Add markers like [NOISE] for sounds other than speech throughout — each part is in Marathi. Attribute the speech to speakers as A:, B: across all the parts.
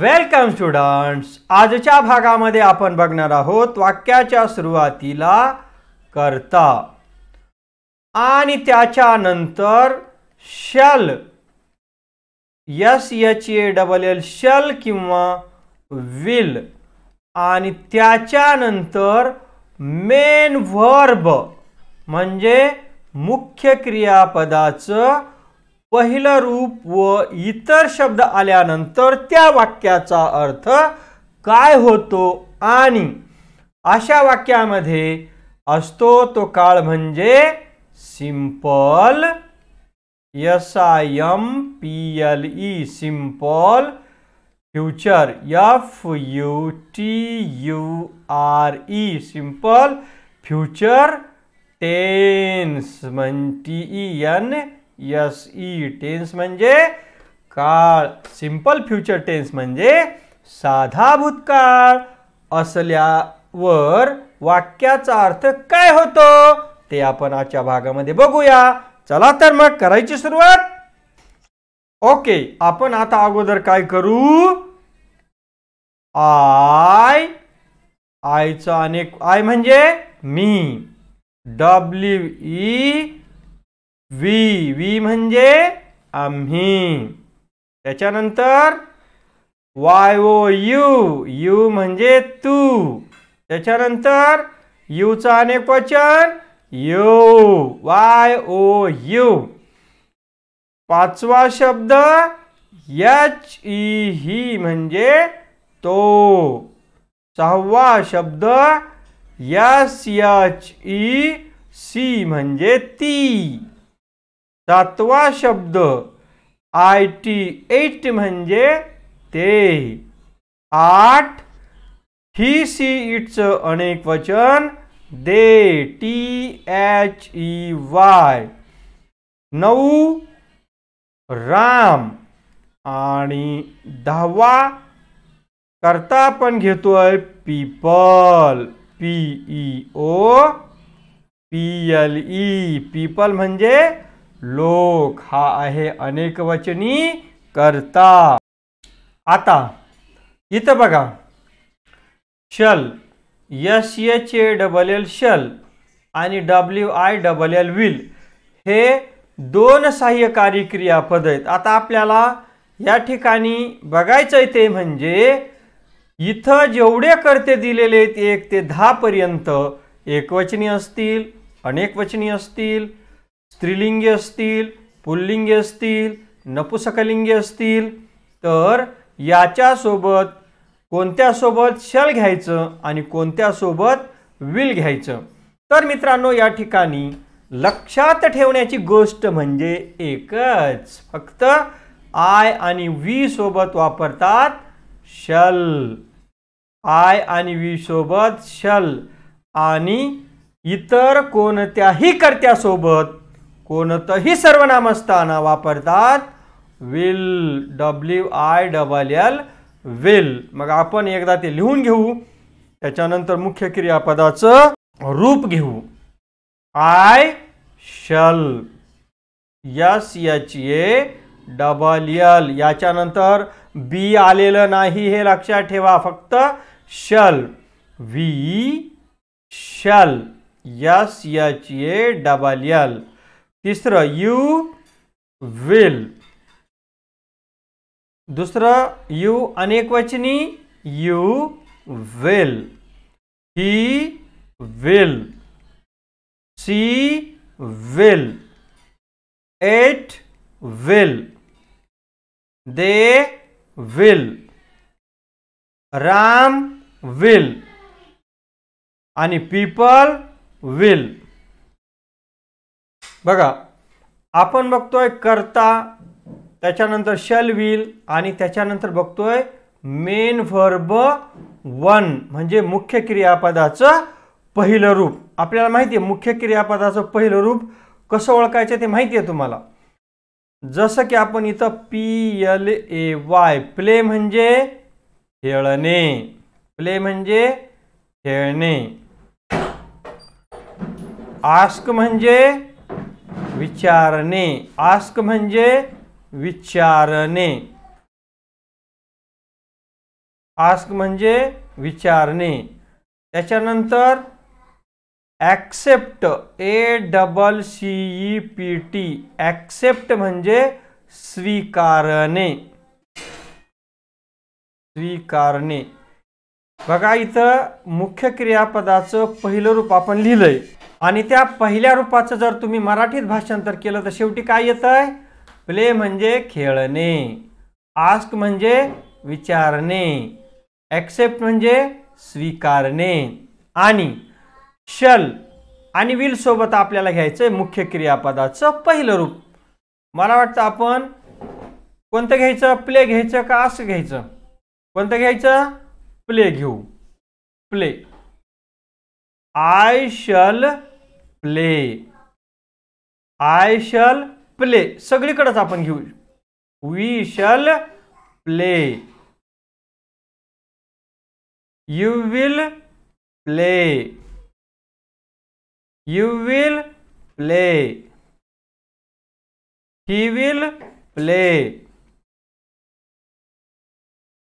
A: वेलकम स्टुडंट्स आजच्या भागामध्ये आपण बघणार आहोत वाक्याच्या सुरुवातीला करता आणि त्याच्यानंतर shall S H A double L shall किंवा विल आणि त्याच्यानंतर मेन वर्ब म्हणजे मुख्य क्रियापदाचं पहिलं रूप व इतर शब्द आल्यानंतर त्या वाक्याचा अर्थ काय होतो आणि अशा वाक्यामध्ये असतो तो काळ म्हणजे simple S I M P L E simple future F U T U R E simple future tense म्हण T E N S E tense म्हणजे काळ सिंपल फ्युचर टेन्स म्हणजे साधा भूतकाळ असल्यावर वाक्याचा अर्थ काय होतो ते आपण आजच्या भागामध्ये बघूया चला तर मग करायची सुरुवात ओके आपण आता अगोदर काय करू आय आयचा अनेक आय म्हणजे मी डब्ल्यू ई वी वी म्हणजे आम्ही त्याच्यानंतर वाय ओ यू यू म्हणजे तू त्याच्यानंतर यूचा अनेक वचन यू वाय ओ यू पाचवा शब्द यच ई ही म्हणजे तो सहावा शब्द यस यच ई सी म्हणजे ती सातवा शब्द आय टी एट म्हणजे ते आठ ही सी इट्स, अनेक वचन they T H E Y नऊ राम आणि दहावा करता आपण घेतोय people P E O P L E people म्हणजे लोक हा आहे अनेकवचनी करता आता इथं बघा shall S H A double L shall आणि W I double L will हे दोन सहाय्यकारी क्रियापद आहेत आता आपल्याला या ठिकाणी बघायचं आहे ते म्हणजे इथं जेवढे करते दिलेले आहेत एक ते दहापर्यंत एकवचनी असतील अनेकवचनी असतील स्त्रीलिंगी असतील पुल्लिंगी असतील नपुसकलिंगी असतील तर याच्यासोबत कोणत्यासोबत शल घ्यायचं आणि कोणत्यासोबत विल घ्यायचं तर मित्रांनो या ठिकाणी लक्षात ठेवण्याची गोष्ट म्हणजे एकच फक्त आय आणि वी सोबत वापरतात शल आय आणि वी सोबत शल आणि इतर कोणत्याही कर्त्यासोबत कोणतंही सर्वनाम असताना वापरतात will W I double L will मग आपण एकदा ते लिहून घेऊ त्याच्यानंतर मुख्य क्रियापदाचं रूप घेऊ I shall S H A double L याच्यानंतर बी आलेलं नाही हे लक्षात ठेवा फक्त shall we shall S H A double L तीसरा यू विल दूसरा यू अनेकवचनी you will he will she will
B: it will they will Ram will
A: आणि पीपल विल बघा आपण बघतोय करता त्याच्यानंतर शल विल आणि त्याच्यानंतर बघतोय मेन व्हर्ब वन म्हणजे मुख्य क्रियापदाचं पहिलं रूप आपल्याला माहिती आहे मुख्य क्रियापदाचं पहिलं रूप कसं ओळखायचं ते माहिती आहे तुम्हाला जसं की आपण इथं P L A Y play म्हणजे खेळणे प्ले म्हणजे खेळणे आस्क म्हणजे विचारणे आस्क म्हणजे विचारणे आस्क म्हणजे विचारणे त्याच्यानंतर accept A double C E P T accept म्हणजे स्वीकारणे स्वीकारणे बघा इथं मुख्य क्रियापदाचं पहिलं रूप आपण लिहिलंय आणि त्या पहिल्या रूपाचं जर तुम्ही मराठीत भाषांतर केलं तर शेवटी काय येतं आहे प्ले म्हणजे खेळणे आस्क म्हणजे विचारणे ॲक्सेप्ट म्हणजे स्वीकारणे आणि शल आणि विल सोबत आपल्याला घ्यायचं आहे मुख्य क्रियापदाचं पहिलं रूप मला वाटतं आपण कोणतं घ्यायचं प्ले घ्यायचं का आस्क घ्यायचं कोणतं घ्यायचं प्ले घेऊ play I shall play I shall play सगळीकडेच आपण घेऊ we shall play
B: you will play you will play he will play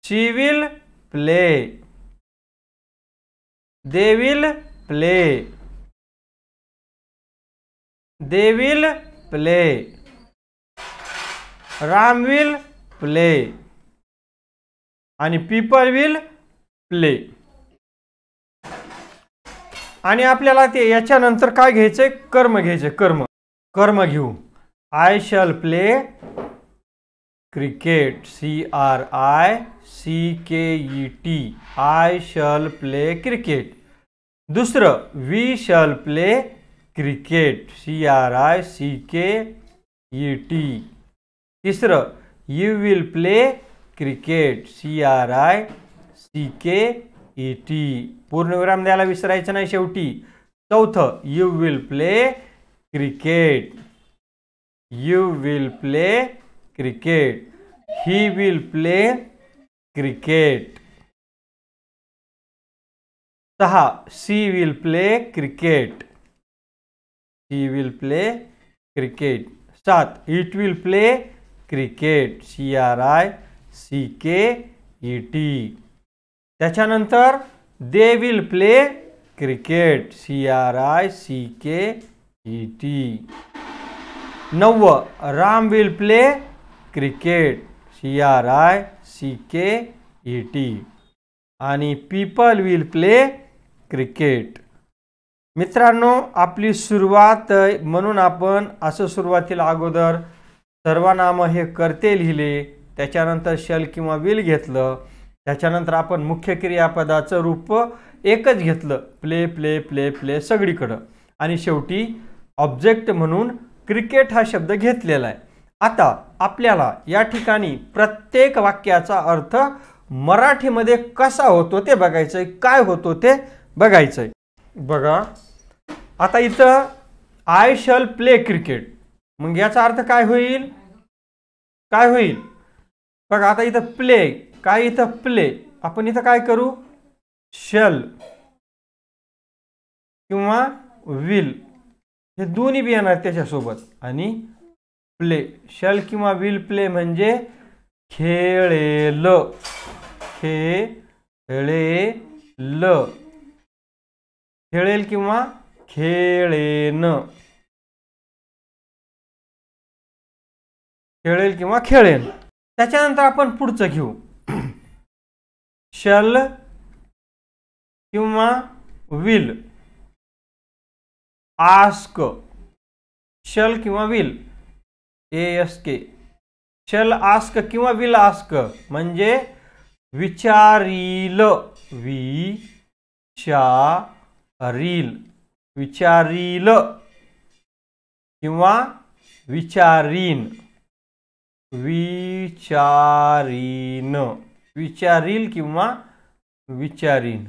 B: she will play they will play they will play
A: Ram will play आणि पीपल विल प्ले आणि आपल्याला ते याच्यानंतर काय घ्यायचंय कर्म घ्यायचे कर्म कर्म घेऊ I shall play cricket C R I C K E T I shall play cricket दुसरं we shall play cricket C R I C K E T तिसरं you will play cricket C R I C K E T पूर्णविराम द्यायला विसरायचं नाही शेवटी चौथं you will play cricket you will play cricket he will play
B: cricket सहा she
A: will play cricket he will play cricket सात it will play cricket C R I C K E T त्याच्यानंतर they will play cricket C R I C K E T नव्वं Ram will play cricket C R I C K E T आणि पीपल विल प्ले क्रिकेट मित्रांनो आपली सुरुवात म्हणून आपण असं सुरुवातीला अगोदर सर्वनाम हे करते लिहिले त्याच्यानंतर शल किंवा विल घेतलं त्याच्यानंतर आपण मुख्य क्रियापदाचं रूप एकच घेतलं प्ले प्ले प्ले प्ले सगळीकडं आणि शेवटी ऑब्जेक्ट म्हणून क्रिकेट हा शब्द घेतलेला आहे आता आपल्याला या ठिकाणी प्रत्येक वाक्याचा अर्थ मराठीमध्ये कसा होतो ते बघायचं आहे काय होतो ते बघायचं आहे बघा आता इथं आय शल प्ले क्रिकेट मग याचा अर्थ काय होईल काय होईल बघा आता इथं प्ले काय इथं प्ले आपण इथं काय करू शल किंवा विल हे दोन्ही बी येणार त्याच्यासोबत आणि प्ले शल किंवा विल प्ले म्हणजे खेळेल खेळेल
B: खेळेल किंवा खेळेन खेळेल किंवा खेळेल त्याच्यानंतर आपण पुढचं घेऊ शल किंवा विल
A: आस्क शल किंवा will A S K shall ask किंवा विल आस्क म्हणजे विचारील चा, रील विचारील किंवा विचारीन विचारीन विचारील किंवा विचारीन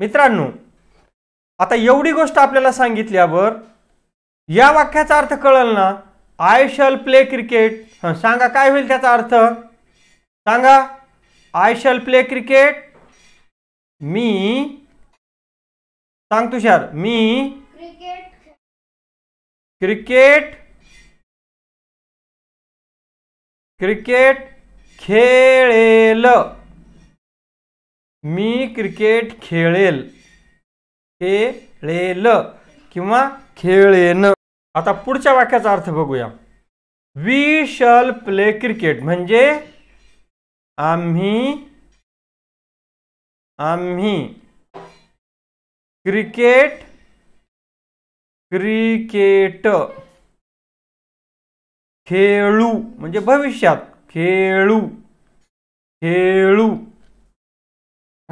A: मित्रांनो आता एवढी गोष्ट आपल्याला सांगितल्यावर या वाक्याचा अर्थ कळल ना आय शल प्ले क्रिकेट सांगा काय होईल त्याचा अर्थ सांगा आय शल प्ले क्रिकेट मी सांग तुषार मी क्रिकेट
B: क्रिकेट खेळेल
A: मी क्रिकेट खेळेल खेळेल किंवा खेळेन आता पुढच्या वाक्याचा अर्थ बघूया वी शल प्ले क्रिकेट म्हणजे
B: आम्ही आम्ही क्रिकेट क्रिकेट
A: खेळू म्हणजे भविष्यात खेळू खेळू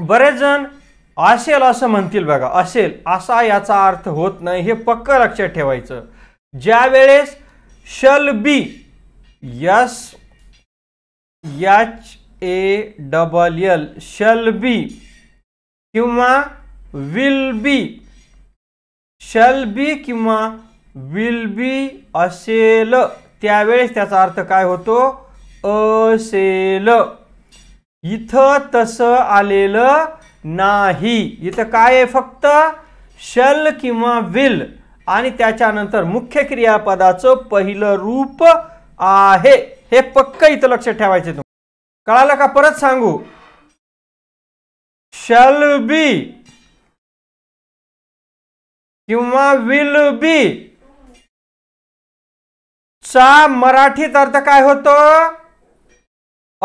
A: बरेच जण असेल असं म्हणतील बघा असेल असा याचा अर्थ होत नाही हे पक्क लक्षात ठेवायचं ज्या वेळेस shall be S H A double L shall be किंवा विल बी शल बी किंवा विल बी असेल त्यावेळेस त्याचा अर्थ काय होतो असेल इथं तसं आलेलं नाही इथं काय आहे फक्त शल किंवा विल आणि त्याच्यानंतर मुख्य क्रियापदाचं पहिलं रूप आहे हे पक्क इथं लक्ष ठेवायचे तुम्ही कळालं का परत सांगू शल बी
B: किंवा विल बी
A: चा मराठीत अर्थ काय होतो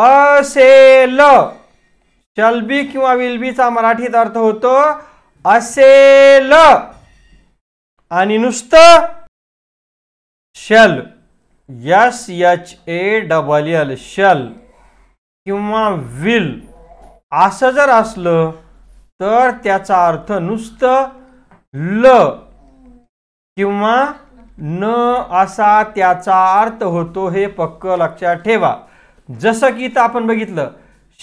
A: असेल शल बी किंवा विल बी चा मराठीत अर्थ होतो असेल आणि नुसतं shall S H A double L shall किंवा विल असं जर असलं तर त्याचा अर्थ नुसतं ल किंवा न असा त्याचा अर्थ होतो हे पक्क लक्षात ठेवा जसं की इथं आपण बघितलं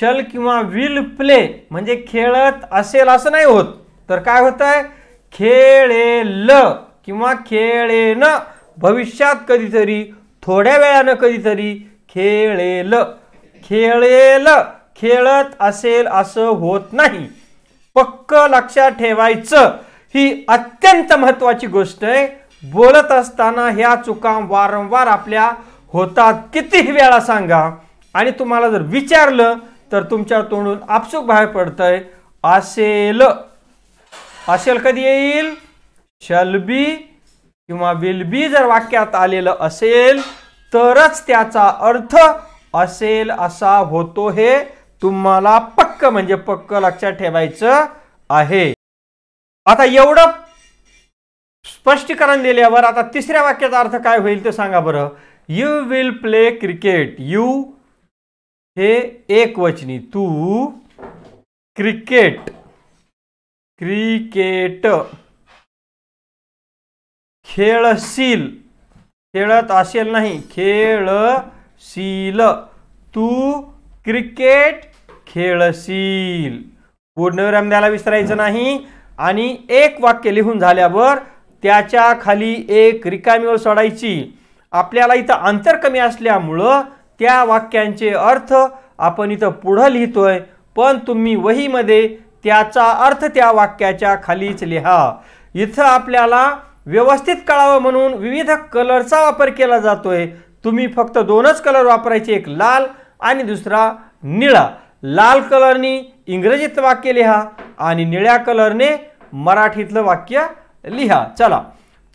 A: शल किंवा विल प्ले म्हणजे खेळत असेल असं नाही होत तर काय होत आहे खेळेल किंवा खेळेन भविष्यात कधीतरी थोड्या वेळानं कधीतरी खेळेल खेळेल खेळत असेल असं होत नाही पक्क लक्षात ठेवायचं ही अत्यंत महत्त्वाची गोष्ट आहे बोलत असताना ह्या चुका वारंवार आपल्या होतात कितीही वेळा सांगा आणि तुम्हाला जर विचारलं तर तुमच्या तोंडून आपसूक बाहेर पडतंय असेल असेल कधी येईल शलबी किंवा विलबी जर वाक्यात आलेलं असेल तरच त्याचा अर्थ असेल असा होतो हे तुम्हाला पक्क म्हणजे पक्क लक्षात ठेवायचं आहे आता एवढं स्पष्टीकरण दिल्यावर आता तिसऱ्या वाक्याचा अर्थ काय होईल ते सांगा बरं you will play cricket you हे वचनी तू क्रिकेट क्रिकेट खेळशील खेळत असेल नाही खेळशील तू क्रिकेट खेळशील पूर्णविराम द्यायला विसरायचं नाही आणि एक वाक्य लिहून झाल्यावर त्याच्या खाली एक रिकामी ओळ सोडायची आपल्याला इथं अंतर कमी असल्यामुळं त्या वाक्यांचे अर्थ आपण इथं पुढं लिहितोय पण तुम्ही वहीमध्ये त्याचा अर्थ त्या वाक्याच्या खालीच लिहा इथं आपल्याला व्यवस्थित कळावं म्हणून विविध कलरचा वापर केला जातोय तुम्ही फक्त दोनच कलर वापरायचे एक लाल आणि दुसरा निळा लाल कलरनी इंग्रजीत वाक्य लिहा आणि निळ्या कलरने मराठीतलं वाक्य लिहा चला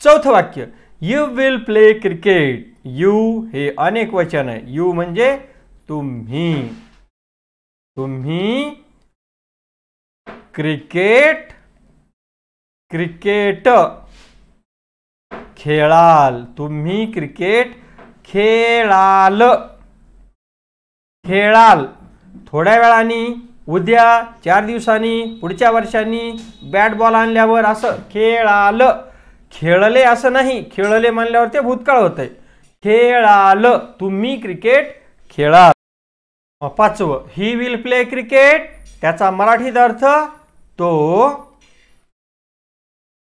A: चौथं वाक्य you will play cricket you हे अनेक वचन आहे यू म्हणजे तुम्ही तुम्ही क्रिकेट क्रिकेट खेळाल तुम्ही क्रिकेट खेळाल खेळाल थोड्या वेळानी उद्या चार दिवसांनी पुढच्या वर्षांनी बॅट बॉल आणल्यावर असं खेळालं खेळले असं नाही खेळले म्हणल्यावर ते भूतकाळ होतंय खेळाल तुम्ही क्रिकेट खेळा पाचवं ही विल प्ले क्रिकेट त्याचा मराठीत अर्थ तो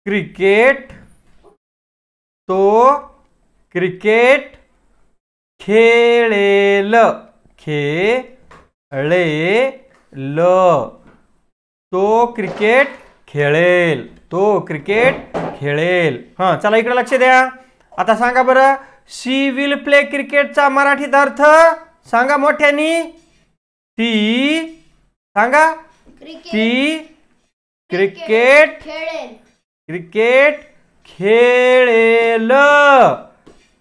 A: क्रिकेट तो क्रिकेट खेळेल खेळे ल तो क्रिकेट खेळेल तो क्रिकेट खेळेल हां चला इकडे लक्ष द्या आता सांगा बरं सी विल प्ले क्रिकेटचा मराठीत अर्थ सांगा मोठ्यानी ती सांगा ती क्रिकेट क्रिकेट खेळेल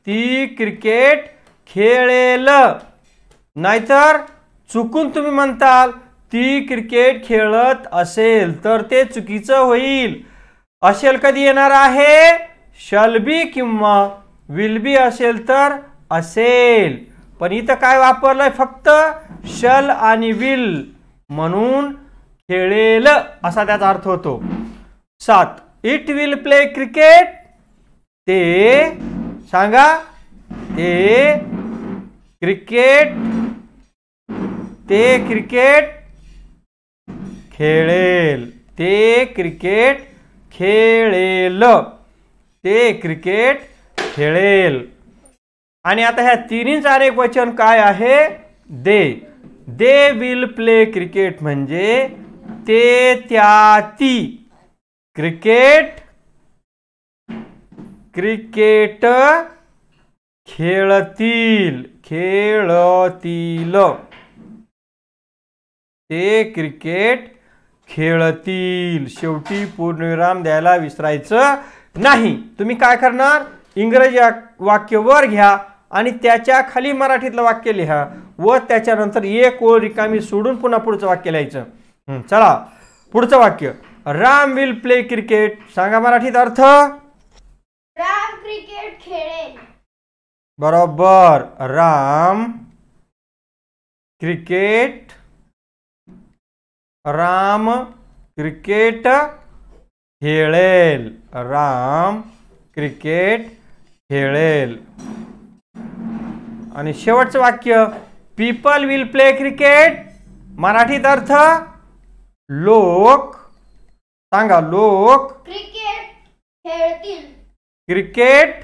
A: ती क्रिकेट खेळेल नाहीतर चुकून तुम्ही म्हणताल ती क्रिकेट खेळत असेल तर ते चुकीचं होईल असेल कधी येणार आहे बी किंवा विल बी असेल तर असेल पण इथं काय वापरलंय फक्त शल आणि विल म्हणून खेळेल असा त्याचा अर्थ होतो सात इट विल प्ले क्रिकेट ते सांगा ते क्रिकेट ते क्रिकेट खेळेल ते क्रिकेट खेळेल ते क्रिकेट खेळेल आणि आता ह्या तिन्हीच सारे वचन काय आहे they they will play cricket म्हणजे ते त्या ती क्रिकेट क्रिकेट खेळतील खेळतील ते क्रिकेट खेळतील शेवटी पूर्णविराम द्यायला विसरायचं नाही तुम्ही काय करणार इंग्रजी वाक्य वर घ्या आणि त्याच्या खाली मराठीतलं वाक्य लिहा व त्याच्यानंतर एक ओळ रिकामी सोडून पुन्हा पुढचं वाक्य लिहायचं चला पुढचं वाक्य राम विल प्ले क्रिकेट सांगा मराठीत अर्थ राम क्रिकेट खेळेल बरोबर राम क्रिकेट राम क्रिकेट खेळेल राम क्रिकेट खेळेल आणि शेवटचं वाक्य पीपल विल प्ले क्रिकेट मराठीत अर्थ लोक सांगा लोक
B: क्रिकेट खेळतील
A: क्रिकेट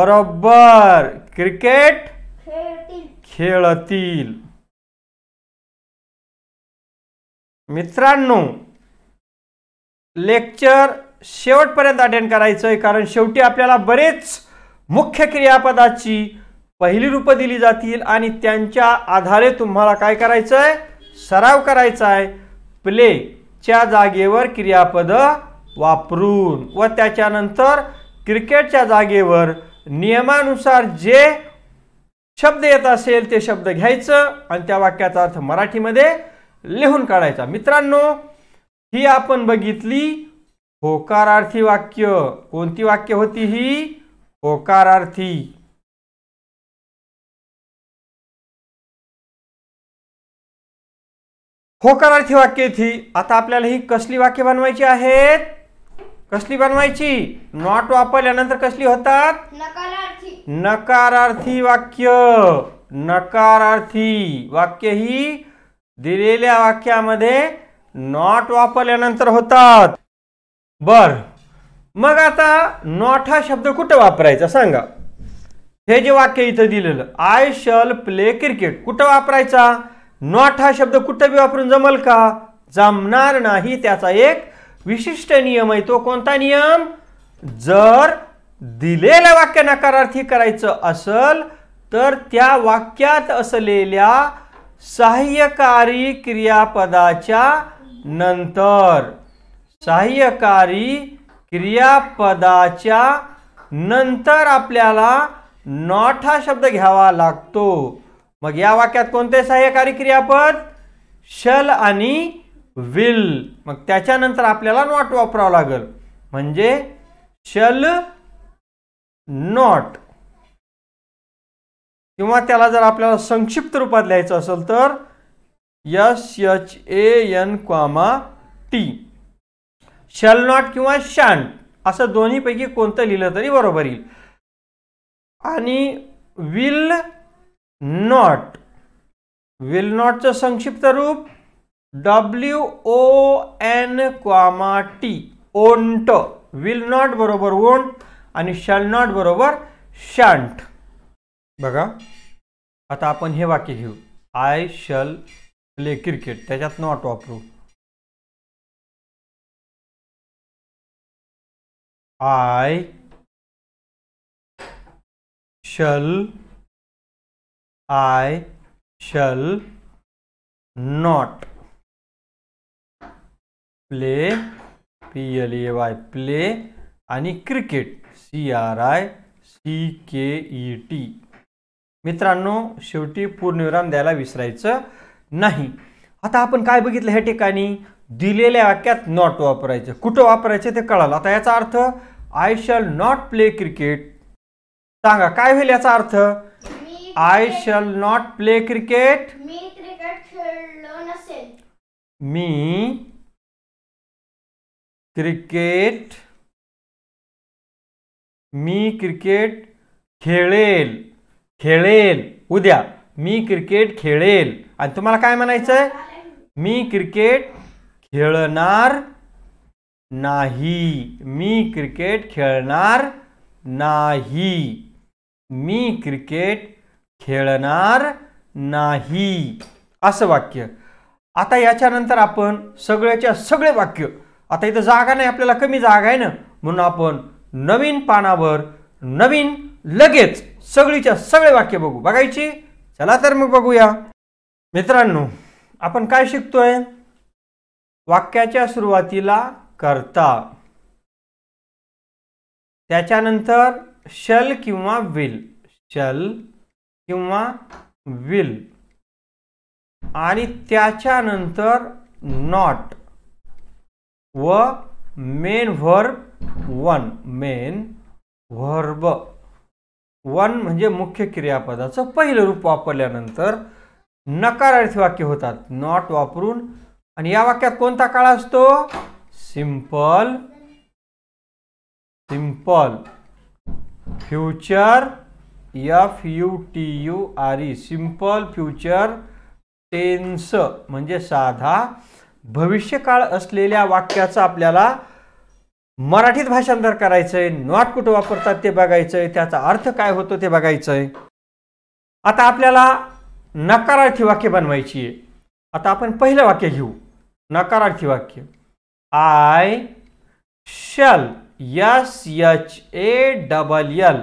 A: बरोबर क्रिकेट खेळतील
B: मित्रांनो
A: लेक्चर शेवटपर्यंत अटेंड करायचं आहे कारण शेवटी आपल्याला बरेच मुख्य क्रियापदाची पहिली रूपं दिली जातील आणि त्यांच्या आधारे तुम्हाला काय करायचं आहे सराव करायचा आहे प्लेच्या जागेवर क्रियापद वापरून व त्याच्यानंतर क्रिकेटच्या जागेवर नियमानुसार जे शब्द येत असेल ते शब्द घ्यायचं आणि त्या वाक्याचा अर्थ मराठीमध्ये लिहून काढायचा मित्रांनो ही आपण बघितली होकारार्थी वाक्य कोणती वाक्य होती ही होकारार्थी होकारार्थी वाक्य थी आता आपल्याला ही कसली वाक्य बनवायची आहेत कसली बनवायची नॉट वापरल्यानंतर कसली होतात नकारार्थी नकारार्थी वाक्य नकारार्थी वाक्य ही दिलेल्या वाक्यामध्ये नॉट वापरल्यानंतर होतात बर मग आता नॉट हा शब्द कुठं वापरायचा सांगा हे जे वाक्य इथं दिलेलं आय शल प्ले क्रिकेट कुठं वापरायचा नॉट हा शब्द कुठं बी वापरून जमल का जमणार नाही त्याचा एक विशिष्ट नियम आहे तो कोणता नियम जर दिलेल्या वाक्य नकारार्थी करायचं असल तर त्या वाक्यात असलेल्या सहाय्यकारी क्रियापदाच्या नंतर सहाय्यकारी क्रियापदाच्या नंतर आपल्याला नॉट हा शब्द घ्यावा लागतो मग या वाक्यात कोणते सहाय्यकारी क्रियापद शल आणि विल मग त्याच्यानंतर आपल्याला नॉट वापरावं लागेल म्हणजे शल नॉट किंवा त्याला जर आपल्याला संक्षिप्त रूपात लिहायचं असेल तर S H A N comma T shall not किंवा शांट असं दोन्हीपैकी कोणतं लिहिलं तरी बरोबर येईल आणि विल नॉट विल नॉटचं संक्षिप्त रूप W O N comma T won't will not बरोबर ओंट आणि शॅल नॉट बरोबर शांट बघा आता आपण हे वाक्य घेऊ आय शल प्ले क्रिकेट त्याच्यात नॉट वापरू
B: I shall I shall
A: not play P L A Y play आणि cricket C R I C K E T मित्रांनो शेवटी पूर्णविराम द्यायला विसरायचं नाही आता आपण काय बघितलं ह्या ठिकाणी दिलेल्या वाक्यात नॉट वापरायचं कुठं वापरायचं ते कळालं आता याचा अर्थ I shall not play cricket सांगा काय होईल याचा अर्थ I shall not play cricket मी क्रिकेट मी क्रिकेट खेळेल खेळेल उद्या मी क्रिकेट खेळेल आणि तुम्हाला काय म्हणायचं आहे मी क्रिकेट खेळणार नाही मी क्रिकेट खेळणार नाही मी क्रिकेट खेळणार नाही असं वाक्य आता याच्यानंतर आपण सगळ्याच्या सगळे वाक्य आता इथं जागा नाही आपल्याला कमी जागा आहे ना म्हणून आपण नवीन पानावर नवीन लगेच सगळीच्या सगळे वाक्य बघू बघायची चला तर मग बघूया मित्रांनो आपण काय शिकतोय वाक्याच्या सुरुवातीला करता त्याच्यानंतर शल किंवा विल शल किंवा विल आणि त्याच्यानंतर नॉट व main verb one main verb one म्हणजे मुख्य क्रियापदाचं पहिलं रूप वापरल्यानंतर नकारार्थी वाक्य होतात नॉट वापरून आणि या वाक्यात कोणता काळ असतो simple simple future F U T U R E simple future tense म्हणजे साधा भविष्यकाळ असलेल्या वाक्याचा आपल्याला मराठीत भाषांतर करायचंय आहे नॉट कुठं वापरतात ते बघायचं आहे त्याचा अर्थ काय होतो ते बघायचं आहे आता आपल्याला नकारार्थी वाक्य बनवायची आहे आता आपण पहिलं वाक्य घेऊ नकारार्थी वाक्य I shall S H A double L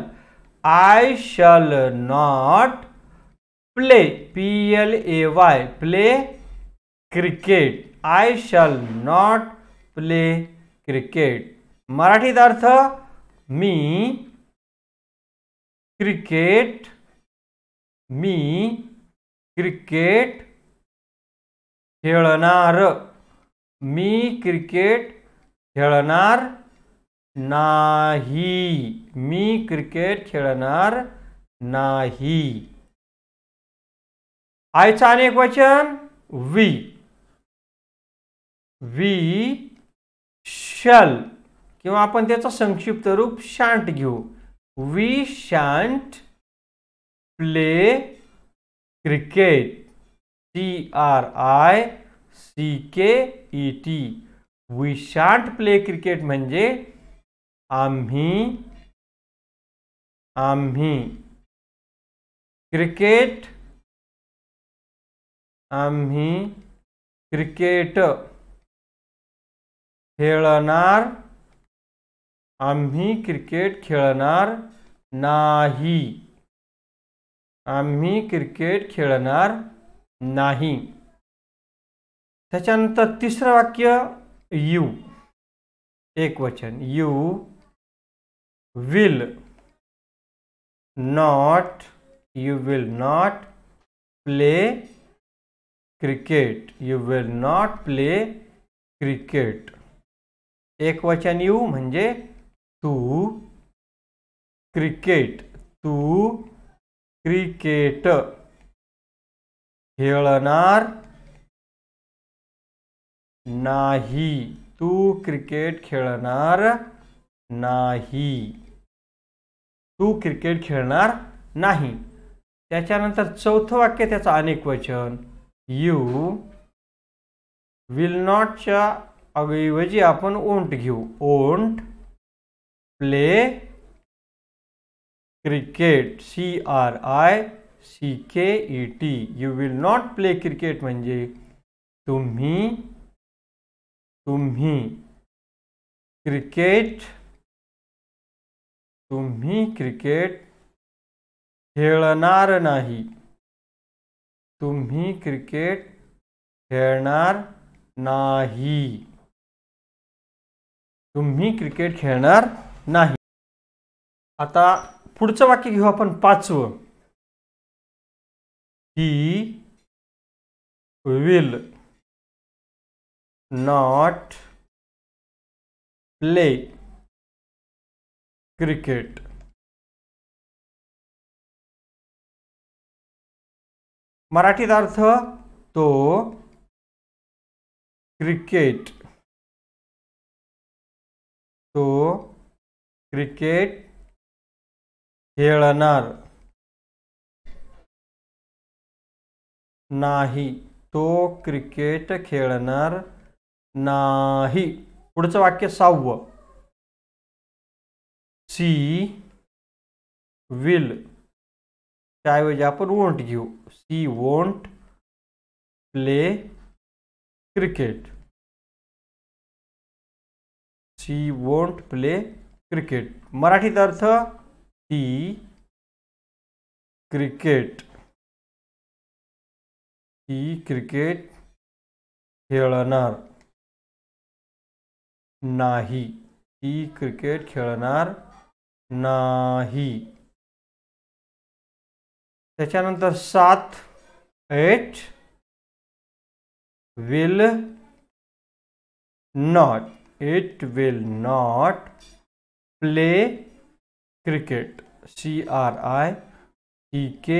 A: I shall not play P L A Y play cricket I shall not play cricket मराठीत अर्थ मी क्रिकेट मी क्रिकेट खेळणार मी क्रिकेट खेळणार नाही मी क्रिकेट खेळणार नाही आयचं अनेक वचन वी वी शल किंवा आपण त्याचं संक्षिप्त रूप शांट घेऊ we shan't play cricket C R I C K E T we shan't play cricket म्हणजे आम्ही आम्ही
B: क्रिकेट
A: आम्ही क्रिकेट खेळणार आम्ही क्रिकेट खेळणार नाही आम्ही क्रिकेट खेळणार नाही त्याच्यानंतर वाक्य यू
B: एक वचन you will
A: not you will not play cricket you will not play cricket एक वचन यू म्हणजे तू क्रिकेट तू क्रिकेट खेळणार नाही तू क्रिकेट खेळणार नाही तू क्रिकेट खेळणार नाही त्याच्यानंतर चौथं वाक्य त्याचं अनेक वचन यू विल नॉटच्या ऐवजी आपण ओंट घेऊ won't play cricket C R I C K E T you will not play cricket म्हणजे तुम्ही तुम्ही
B: क्रिकेट तुम्ही क्रिकेट खेळणार नाही तुम्ही क्रिकेट खेळणार नाही तुम्ही क्रिकेट खेळणार नाही आता पुढचं वाक्य घेऊ आपण पाचवं he will not play cricket मराठीत अर्थ तो क्रिकेट तो क्रिकेट खेळणार
A: नाही तो क्रिकेट खेळणार नाही पुढचं वाक्य सहावं सी
B: विल त्याऐवजी आपण वोंट घेऊ she won't play cricket she won't play cricket Marathi अर्थ टी क्रिकेट टी क्रिकेट खेलना
A: नहीं टी क्रिकेट खेलना नहीं त्याच्यानंतर सात it
B: will not it
A: will not play cricket C R I E K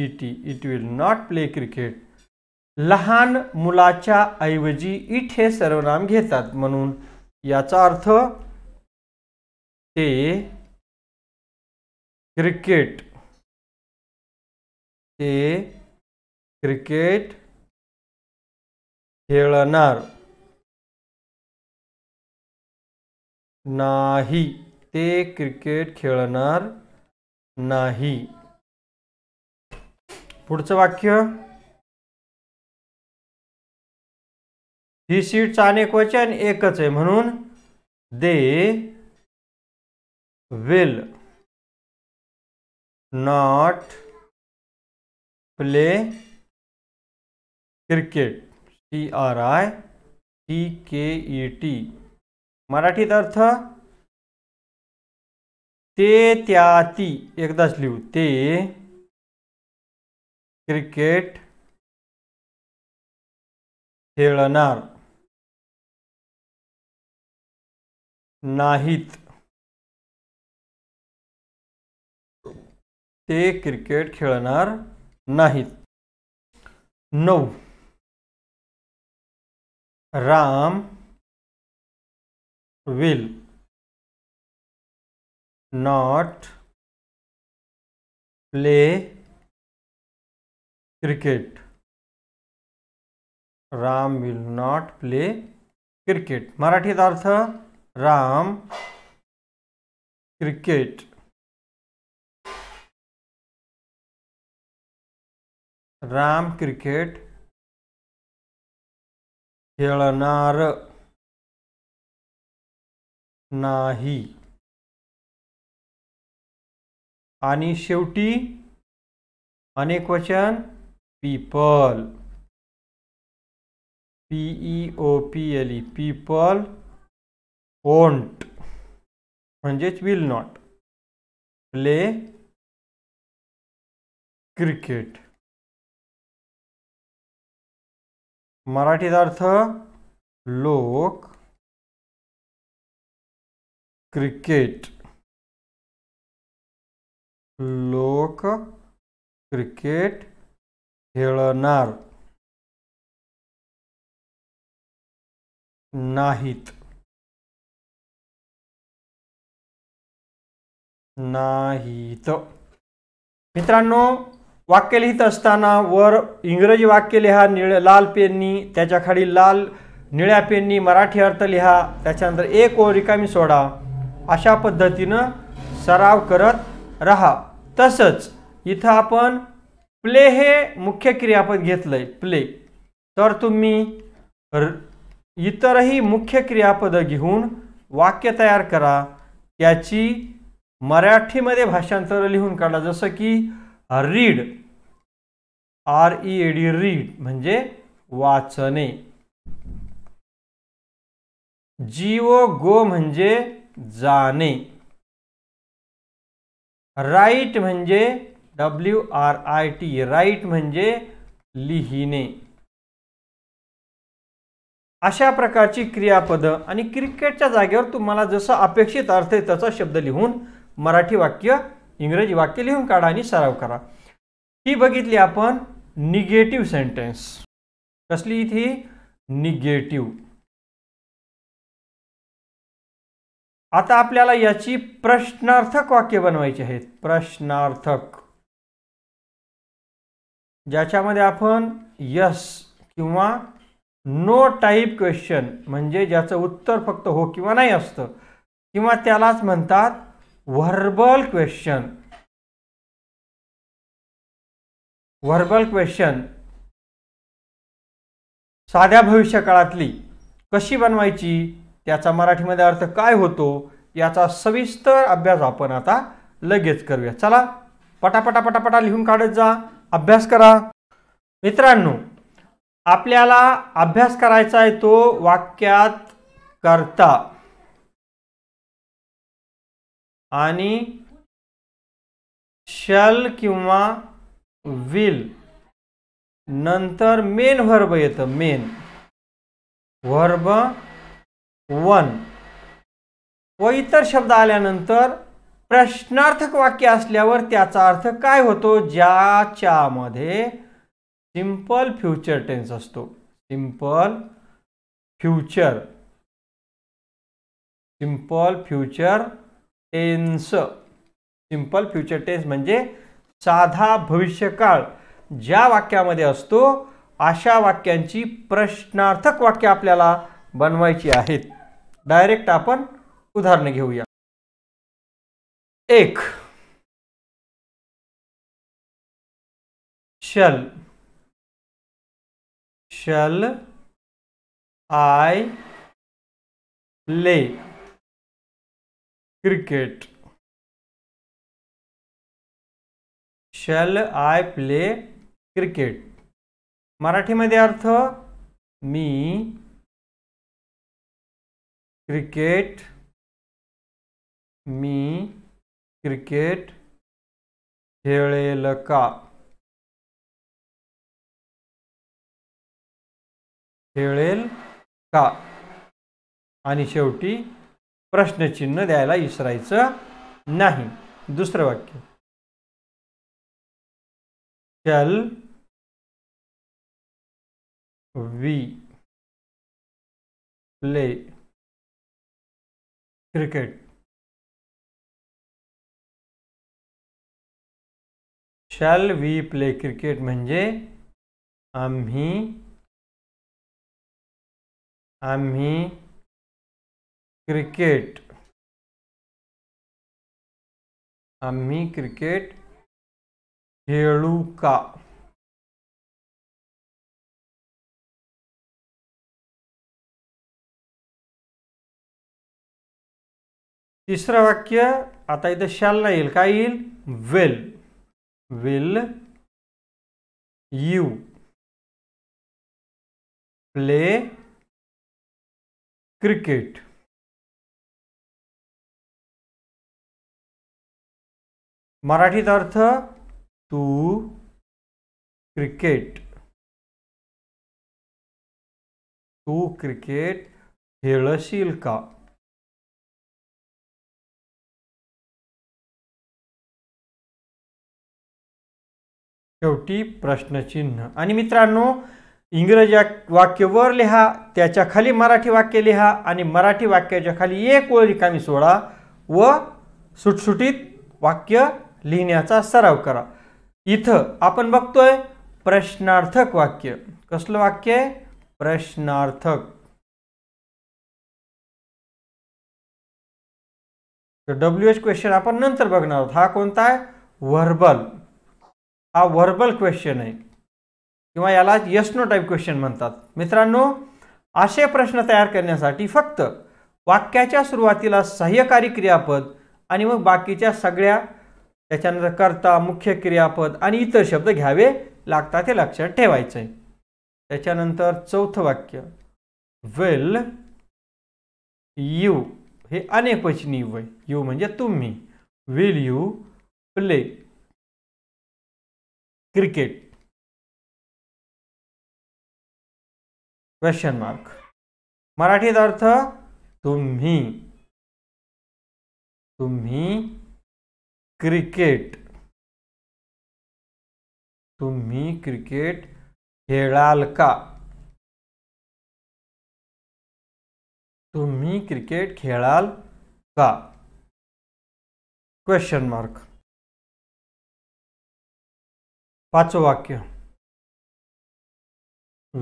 A: E T it will not play cricket लहान मुलाच्या ऐवजी इट हे सर्वनाम घेतात म्हणून याचा अर्थ ते क्रिकेट
B: ते क्रिकेट खेळणार नाही ते क्रिकेट खेळणार नाही पुढचं वाक्य ही सीटचं अनेक वचन एकच आहे म्हणून they will not play
A: cricket C R I T K E T मराठीत अर्थ ते त्या ती एकदाच
B: लिहू ते क्रिकेट खेळणार नाहीत ते क्रिकेट खेळणार नाहीत नऊ Ram will not play cricket
A: Ram will not play cricket मराठीत अर्थ राम क्रिकेट
B: राम क्रिकेट खेळणार नाही आणि शेवटी अनेक वचन people P E O P L E people won't म्हणजेच विल नॉट प्ले क्रिकेट मराठीत अर्थ लोक क्रिकेट लोक क्रिकेट खेळणार नाहीत नाहीत
A: मित्रांनो वाक्य लिहित असताना वर इंग्रजी वाक्य लिहा निळ लाल पेननी त्याच्या खाली लाल निळ्या पेननी मराठी अर्थ लिहा त्याच्यानंतर एक ओ रिकामी सोडा अशा पद्धतीनं सराव करत रहा तसंच इथं आपण प्ले हे मुख्य क्रियापद घेतलं आहे प्ले तर तुम्ही इतरही मुख्य क्रियापदं घेऊन वाक्य तयार करा त्याची मराठीमध्ये भाषांतर लिहून काढा जसं की read R E A D read म्हणजे वाचणे जीओ गो म्हणजे जाणे राईट म्हणजे W R I T write म्हणजे लिहिणे अशा प्रकारची क्रियापद आणि क्रिकेटच्या जागेवर तुम्हाला जसं अपेक्षित अर्थ आहे तसा शब्द लिहून मराठी वाक्य इंग्रजी वाक्य लिहून काढा आणि सराव करा ही बघितली आपण निगेटिव्ह सेंटेन्स कसली ती निगेटिव्ह आता आपल्याला याची प्रश्नार्थक वाक्य बनवायची आहेत प्रश्नार्थक ज्याच्यामध्ये आपण यस किंवा नो टाईप क्वेश्चन म्हणजे ज्याचं उत्तर फक्त हो किंवा नाही असतं किंवा त्यालाच म्हणतात व्हर्बल क्वेश्चन
B: व्हर्बल क्वेश्चन
A: साध्या भविष्यकाळातली कशी बनवायची त्याचा मराठीमध्ये अर्थ काय होतो याचा सविस्तर अभ्यास आपण आता लगेच करूया चला पटापटा पटापटा लिहून काढत जा अभ्यास करा मित्रांनो आपल्याला अभ्यास करायचा आहे तो वाक्यात करता आणि शल किंवा विल नंतर मेन वर्ब येतं मेन वर्ब वन व इतर शब्द आल्यानंतर प्रश्नार्थक वाक्य असल्यावर त्याचा अर्थ काय होतो ज्याच्यामध्ये सिंपल फ्युचर टेन्स असतो simple future simple future tense simple future tense म्हणजे साधा भविष्यकाळ ज्या वाक्यामध्ये असतो अशा वाक्यांची प्रश्नार्थक वाक्य आपल्याला बनवायची आहेत डायरेक्ट आपण उदाहरण घेऊया एक
B: shall shall I play cricket shall I play cricket मराठीमध्ये अर्थ मी क्रिकेट मी क्रिकेट खेळेल का
A: खेळेल का आणि शेवटी प्रश्नचिन्ह द्यायला विसरायचं नाही दुसरं वाक्य
B: shall we play cricket shall we play cricket मजे आम्ही आम्ही क्रिकेट आम्ही क्रिकेट खेलू का तिसरं वाक्य आता इथं शालला येईल काय येईल will will you play cricket मराठीत अर्थ तू क्रिकेट तू क्रिकेट खेळशील का
A: शेवटी प्रश्नचिन्ह आणि मित्रांनो इंग्रजी वाक्य वर लिहा त्याच्या खाली मराठी वाक्य लिहा आणि मराठी वाक्याच्या खाली एक ओळ रिकामी सोडा व सुटसुटीत वाक्य लिहिण्याचा सराव करा इथं आपण बघतोय प्रश्नार्थक वाक्य कसलं वाक्य आहे प्रश्नार्थक डब्ल्यू एच क्वेश्चन आपण नंतर बघणार आहोत हा कोणता आहे व्हर्बल हा व्हर्बल क्वेश्चन आहे किंवा याला यस नो टाईप क्वेश्चन म्हणतात मित्रांनो असे प्रश्न तयार करण्यासाठी फक्त वाक्याच्या सुरुवातीला सहाय्यकारी क्रियापद आणि मग बाकीच्या सगळ्या त्याच्यानंतर कर्ता मुख्य क्रियापद आणि इतर शब्द घ्यावे लागतात हे लक्षात ठेवायचं आहे त्याच्यानंतर चौथं वाक्य वेल यू हे अनेपचनी वय यू म्हणजे तुम्ही will you play
B: cricket question mark मराठीत अर्थ तुम्ही तुम्ही क्रिकेट तुम्ही क्रिकेट खेळाल का तुम्ही क्रिकेट खेळाल का क्वेश्चन मार्क पाचवं वाक्य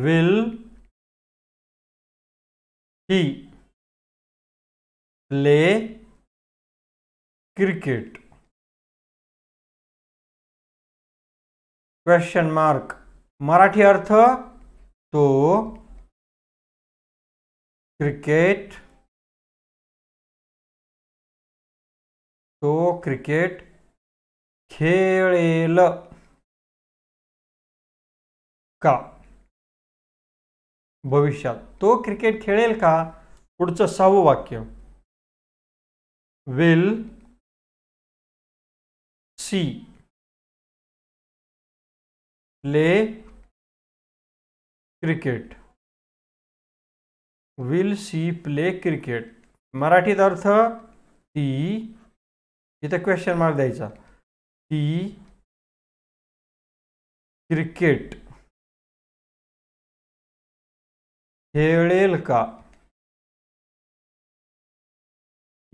B: will he play cricket question mark Marathi अर्थ तो क्रिकेट तो क्रिकेट खेळेल का भविष्यात तो क्रिकेट खेळेल का पुढचं सहावं वाक्य will she play
A: cricket will she play cricket मराठीत अर्थ ती इथं क्वेश्चन मार्क द्यायचा ती
B: क्रिकेट खेलेल का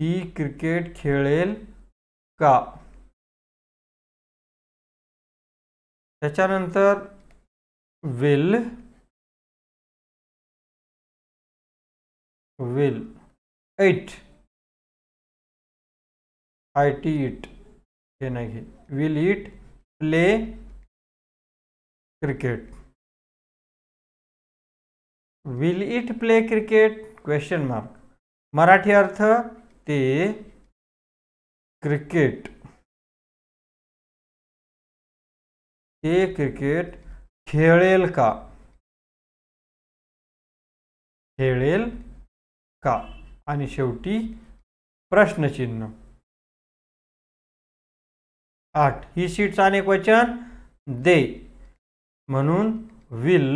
B: ही क्रिकेट खेलेल का त्याच्यानंतर will will it I T it हे नाही will it play cricket will it play cricket question mark Marathi अर्थ ते क्रिकेट ते क्रिकेट खेळेल का खेळेल का आणि शेवटी प्रश्नचिन्ह आठ ही सीट्स
A: आणि वचन दे म्हणून will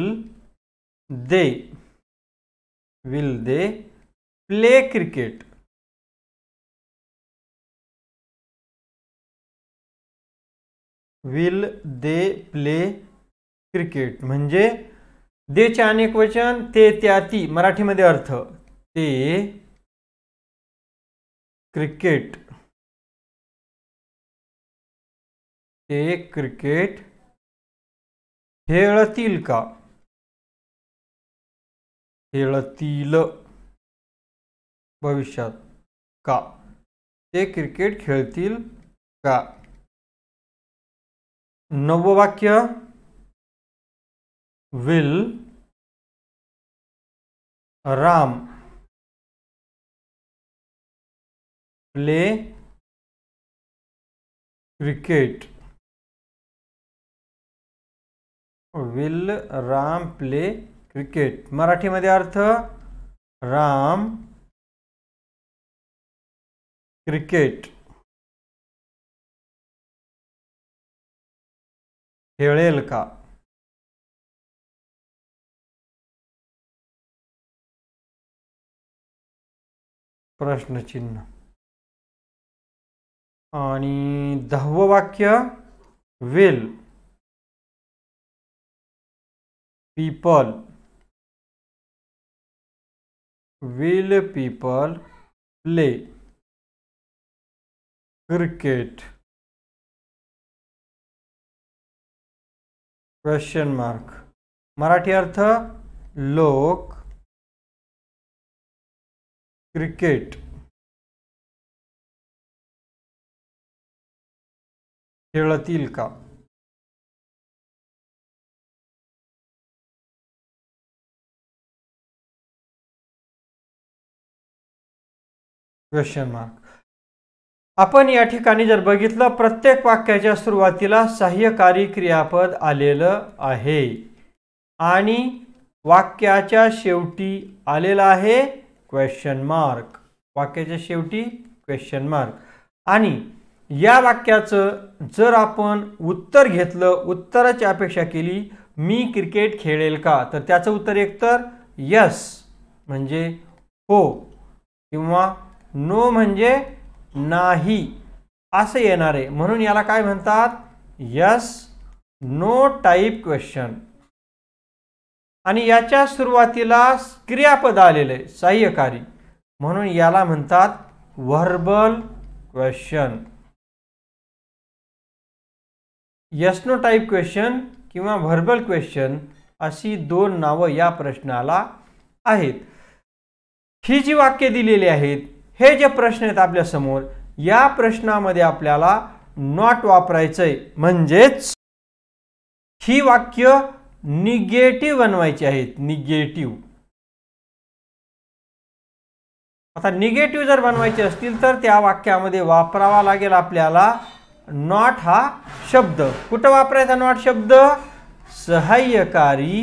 A: they will they play cricket will they play cricket म्हणजे देचे अनेक वचन ते त्या ती मराठीमध्ये अर्थ ते
B: क्रिकेट ते क्रिकेट खेळतील का खेळतील भविष्यात का ते क्रिकेट खेळतील का नवं वाक्य will Ram play cricket will Ram play cricket मराठीमध्ये अर्थ राम क्रिकेट खेळेल का प्रश्नचिन्ह आणि दहावं वाक्य will people will people play cricket question mark Marathi अर्थ लोक क्रिकेट खेळतील का
A: क्वेश्चन मार्क आपण या ठिकाणी जर बघितलं प्रत्येक वाक्याच्या सुरुवातीला सहाय्यकारी क्रियापद आलेलं आहे आणि वाक्याच्या शेवटी आलेलं आहे क्वेश्चन मार्क वाक्याच्या शेवटी क्वेश्चन मार्क आणि या वाक्याचं जर आपण उत्तर घेतलं उत्तराची अपेक्षा केली मी क्रिकेट खेळेल का तर त्याचं उत्तर एकतर यस म्हणजे हो किंवा नो म्हणजे नाही असं येणार आहे म्हणून याला काय म्हणतात यस नो टाईप क्वेश्चन आणि याच्या सुरुवातीला क्रियापद आलेलं आहे सहाय्यकारी म्हणून याला म्हणतात verbal question yes no type question किंवा व्हर्बल क्वेश्चन अशी दोन नावं या प्रश्नाला आहेत ही जी वाक्य दिलेली आहेत हे जे प्रश्न आहेत आपल्या समोर या प्रश्नामध्ये आपल्याला नॉट वापरायचंय म्हणजेच ही वाक्य निगेटिव्ह बनवायची आहेत निगेटिव्ह आता निगेटिव्ह जर बनवायचे असतील तर त्या वाक्यामध्ये वापरावा लागेल आपल्याला नॉट हा शब्द कुठं वापरायचा नॉट शब्द सहाय्यकारी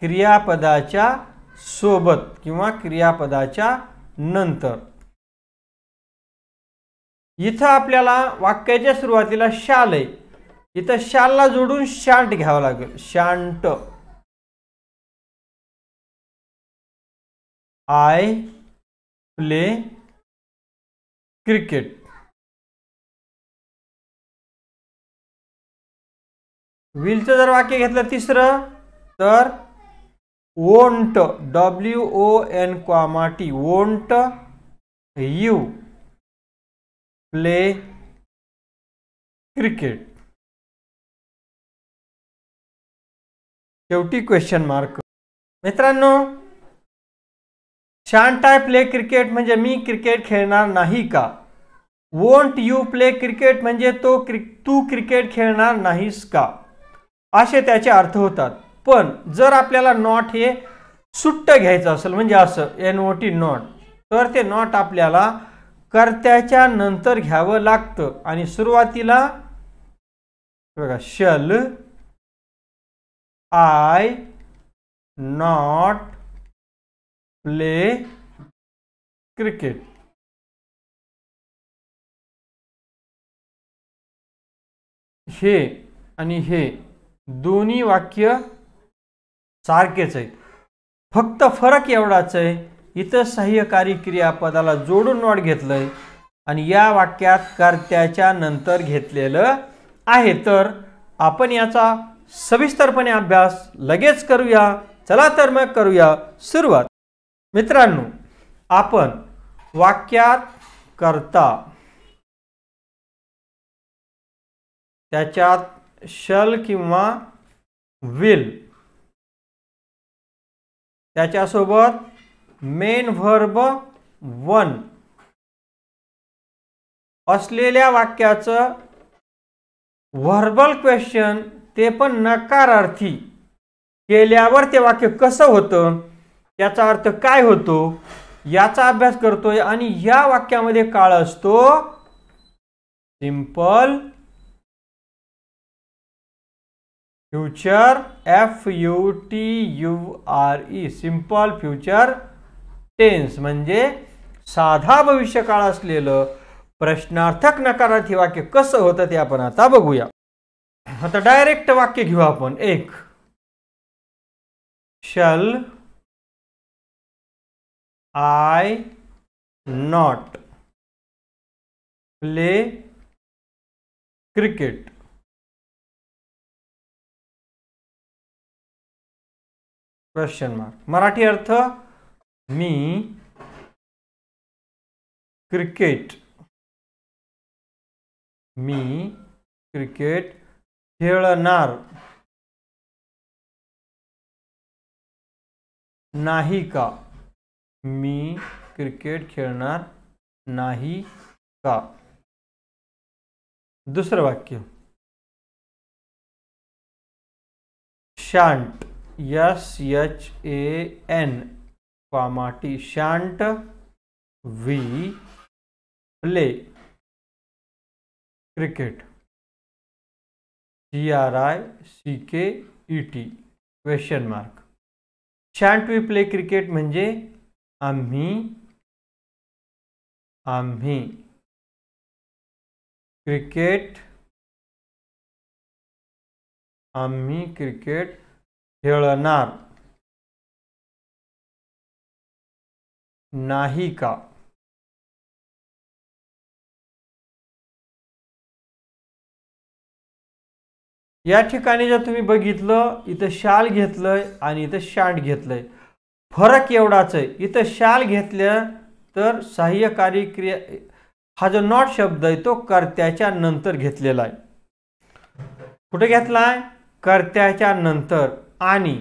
A: क्रियापदाच्या सोबत किंवा क्रियापदाच्या नंतर इथं आपल्याला वाक्याच्या सुरुवातीला शाल आहे इथं शालला जोडून शांट घ्यावं लागेल शांट
B: आय प्ले क्रिकेट
A: विलचं जर वाक्य घेतलं तिसरं तर won't W O N comma T won't you play cricket
B: शेवटी क्वेश्चन मार्क
A: मित्रांनो शांत आय प्ले क्रिकेट म्हणजे मी क्रिकेट खेळणार नाही का वोंट यू प्ले क्रिकेट म्हणजे तो क्रिक तू क्रिकेट खेळणार नाहीस का असे त्याचे अर्थ होतात पण जर आपल्याला नॉट हे सुट्ट घ्यायचं असेल म्हणजे असं एन ओ टी नॉट तर ते नॉट आपल्याला कर्त्याच्या नंतर घ्यावं लागतं आणि सुरुवातीला बघा shall I not
B: play cricket हे
A: आणि हे दोन्ही वाक्य सारखेच आहेत फक्त फरक एवढाच आहे इतर सहाय्यकारी क्रियापदाला जोडून नॉट घेतलंय आणि या वाक्यात कर्त्याच्या नंतर घेतलेलं आहे तर आपण याचा सविस्तरपणे अभ्यास लगेच करूया चला तर मग करूया सुरुवात मित्रांनो आपण वाक्यात
B: करता त्याच्यात
A: शल किंवा विल त्याच्यासोबत मेन व्हर्ब वन असलेल्या वाक्याचं व्हर्बल क्वेश्चन ते पण नकारार्थी केल्यावर ते वाक्य कसं होतं त्याचा अर्थ काय होतो याचा अभ्यास करतोय आणि या वाक्यामध्ये काळ असतो simple future F U T U R E simple future tense म्हणजे साधा भविष्यकाळ असलेलं प्रश्नार्थक नकारार्थी वाक्य कसं होतं ते आपण आता बघूया आता डायरेक्ट वाक्य घेऊ आपण एक shall
B: I not play cricket question mark Marathi अर्थ me क्रिकेट मी क्रिकेट खेळणार नहीं का मी क्रिकेट खेलना नहीं का दुसर वाक्य
A: shan't S H A N comma T shan't we
B: play cricket
A: G R I C K E T question mark shan't we play cricket मजे आम्मी
B: आम्मी क्रिकेट आम्मी क्रिकेट खेलना नाही का
A: या ठिकाणी जर तुम्ही बघितलं इथं शाल घेतलंय आणि इथं शांट घेतलंय फरक एवढाच आहे इथं शाल घेतलं तर सहाय्यकारी क्रिया हा जो नॉट शब्द आहे तो कर्त्याच्या नंतर घेतलेला आहे कुठे घेतला आहे कर्त्याच्या नंतर आणि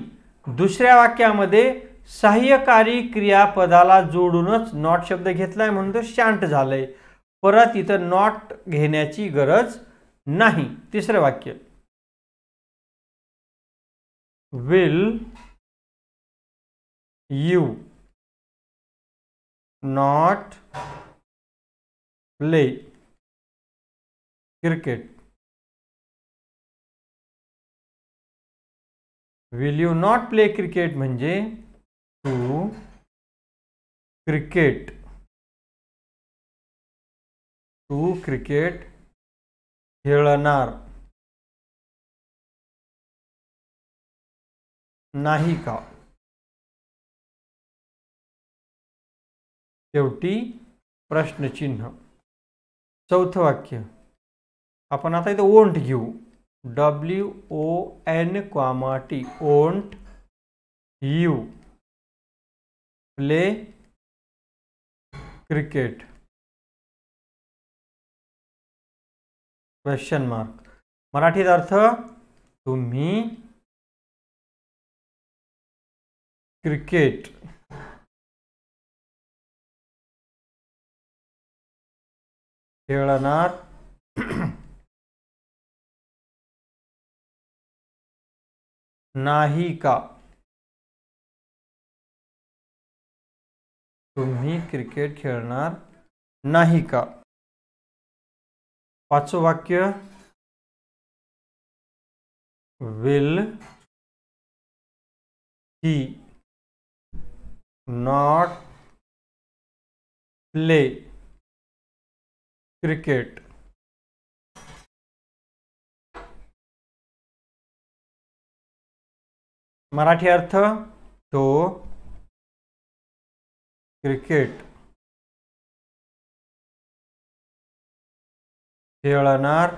A: दुसऱ्या वाक्यामध्ये सहाय्यकारी क्रियापदाला जोडूनच नॉट शब्द घेतलाय म्हणून तो शांत झालंय परत इथं नॉट घेण्याची गरज नाही तिसरं वाक्य
B: will you not play cricket will you not play cricket म्हणजे टू क्रिकेट, टू क्रिकेट, खेळणार नाही का शेवटी प्रश्नचिन्ह
A: चौथं वाक्य आपण आता इथं ओंट घेऊ डब्ल्यू ओ एन क्वामाटी won't you
B: play cricket question mark मराठीत अर्थ तुम्ही क्रिकेट खेळणार [CLEARS THROAT] नाही का तुम्ही क्रिकेट खेळणार नाही का पाचवं वाक्य will he not play cricket Marathi अर्थ तो क्रिकेट खेळणार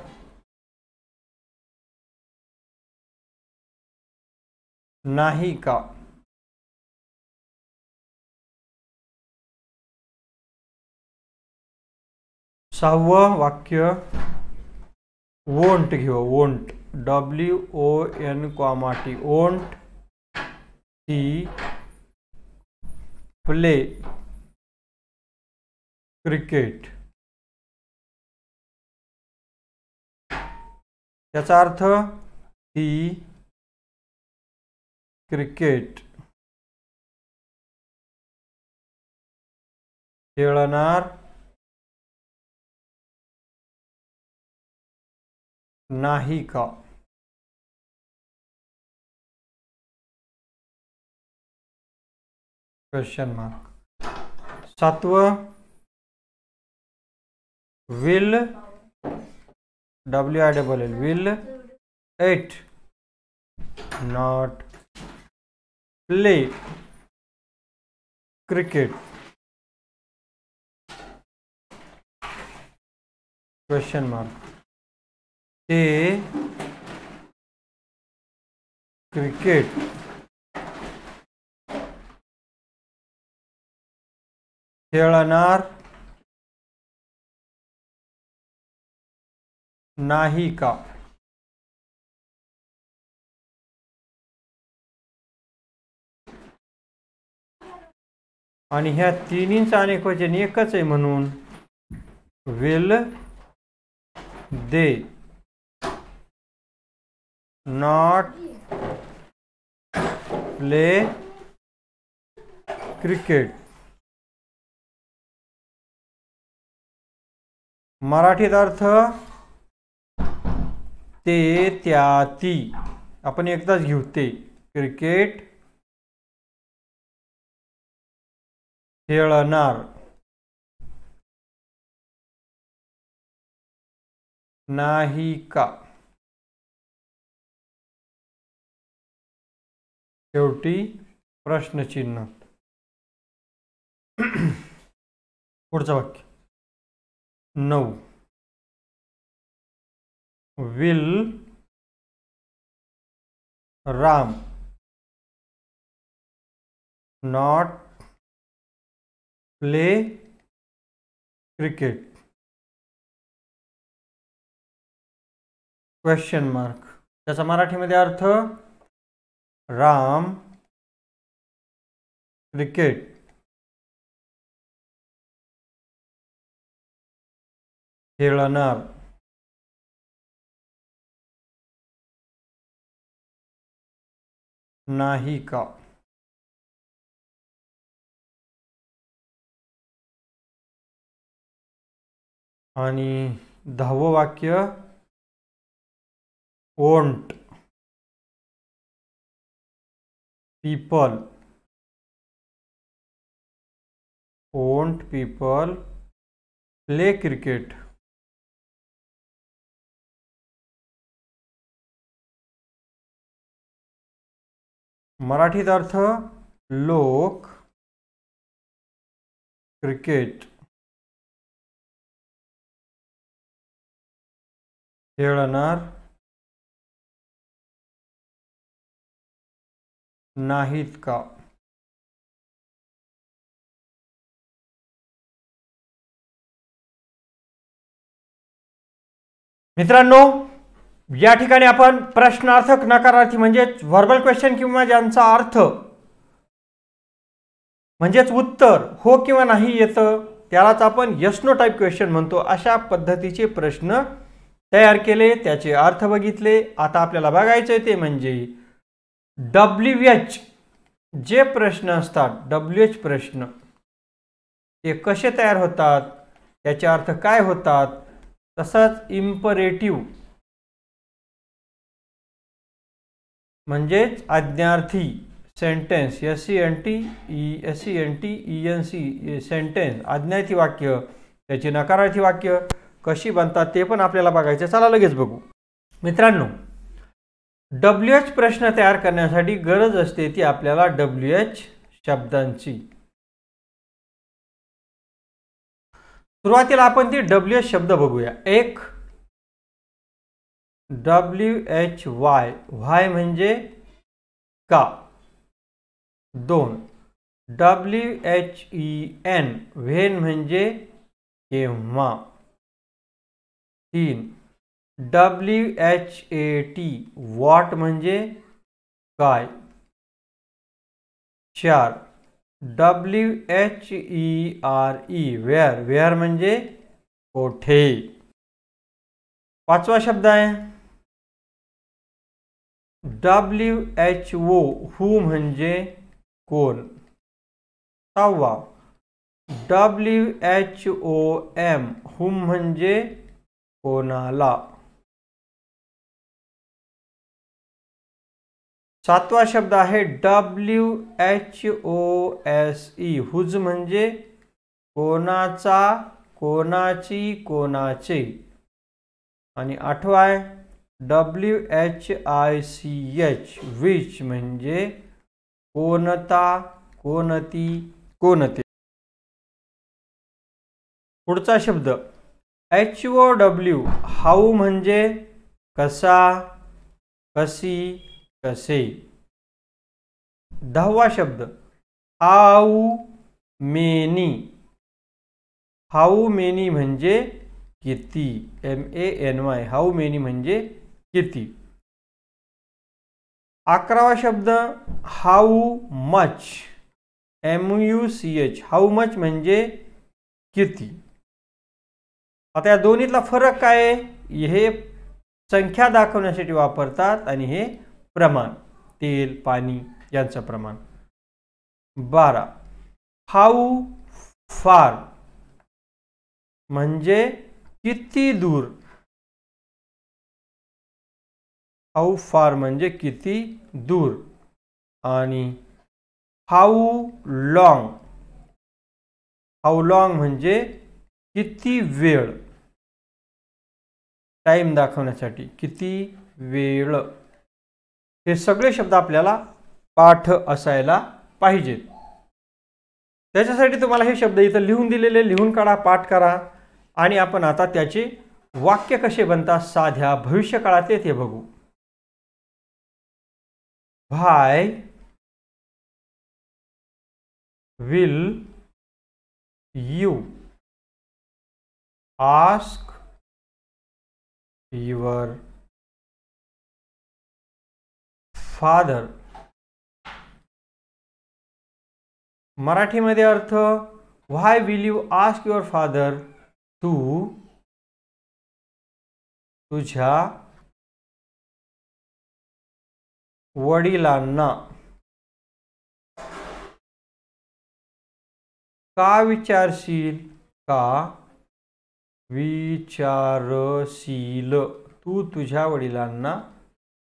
B: नाही का
A: सहावं वाक्य वोंट घेऊ वोंट डब्ल्यू ओ एन क्वामाटी ओंट ती प्ले क्रिकेट
B: याचा अर्थ ही क्रिकेट खेळणार नाही का क्वेश्चन मार्क सातवं will w i double l will it not play cricket question mark they cricket खेळणार नाही का
A: आणि ह्या तिन्हींचा अनेक वचन एकच आहे म्हणून will they
B: not play cricket
A: मराठीत अर्थ ते त्या ती आपण एकदाच घेऊ ते क्रिकेट
B: खेळणार नाही का शेवटी प्रश्नचिन्ह पुढचं वाक्य नऊ will ram not play cricket question mark त्याचा मराठीमध्ये अर्थ राम क्रिकेट खेलना नाही का आणि दहावं वाक्य won't people won't people play cricket मराठीत अर्थ लोक क्रिकेट खेळणार नाहीत का मित्रांनो या ठिकाणी आपण
A: प्रश्नार्थक नकारार्थी म्हणजेच व्हर्बल क्वेश्चन किंवा ज्यांचा अर्थ म्हणजेच उत्तर हो किंवा नाही येतं त्यालाच आपण यशनो टाईप क्वेश्चन म्हणतो अशा पद्धतीचे प्रश्न तयार केले त्याचे अर्थ बघितले आता आपल्याला बघायचे ते म्हणजे डब्ल्यू एच जे प्रश्न असतात डब्ल्यू एच प्रश्न ते कसे तयार होतात त्याचे अर्थ काय होतात तसंच इम्परेटिव्ह म्हणजेच आज्ञार्थी sentence S C N T E S C N T E N C sentence आज्ञार्थी वाक्य त्याची नकारार्थी वाक्य कशी बनतात ते पण आपल्याला बघायचं चला लगेच बघू मित्रांनो डब्ल्यू एच प्रश्न तयार करण्यासाठी गरज असते ती आपल्याला डब्ल्यू एच शब्दांची सुरुवातीला आपण ती डब्ल्यू एच शब्द बघूया एक डब्ल्यू एच वाय वाई मजे का दोन W H E N when मजे केव तीन W H A T what मजे काय चार W H E e R E e, where where मजे कोठे पांचवा शब्द है डब्ल्यू एच ओ हू म्हणजे कोण सहावा W H O M
B: whom म्हणजे कोणाला
A: सातवा शब्द आहे W H O S E whose म्हणजे कोणाचा कोणाची कोणाचे आणि आठवा आहे W H I C H which मे कोणता कोणती कोणते शब्द एच ओ डब्ल्यू हाऊ म्हणजे कसा कसी कसे दहावा शब्द हाऊ मेनी हाऊ मेनी म्हणजे किती M A N Y how many म्हणजे किती अकरावा शब्द how much M U C H how much म्हणजे किती आता या दोन्हीतला फरक काय हे संख्या दाखवण्यासाठी वापरतात आणि हे प्रमाण तेल पाणी यांचं प्रमाण बारा हाऊ फार
B: म्हणजे किती दूर
A: हाऊ फार म्हणजे किती दूर आणि हाऊ लाँग हाऊ लाँग म्हणजे किती वेळ टाईम दाखवण्यासाठी किती वेळ हे सगळे शब्द आपल्याला पाठ असायला पाहिजेत त्याच्यासाठी तुम्हाला हे शब्द इथं लिहून दिलेले लिहून काढा पाठ करा आणि आपण आता त्याचे वाक्य कसे बनतात साध्या भविष्यकाळात ते बघू
B: भाई you ask your father Marathi मध्य अर्थ why will you ask your father तू तुझा वडिलांना
A: का विचारशील का विचारशील तू तुझ्या वडिलांना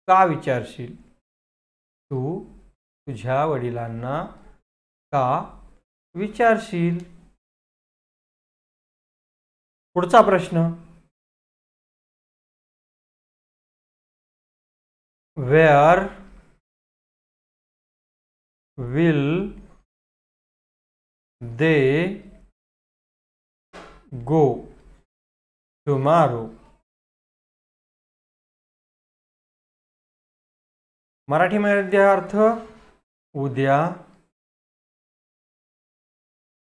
A: का विचारशील तू तुझ्या वडिलांना
B: का विचारशील पुढचा प्रश्न where will they go tomorrow मध्ये अर्थ उद्या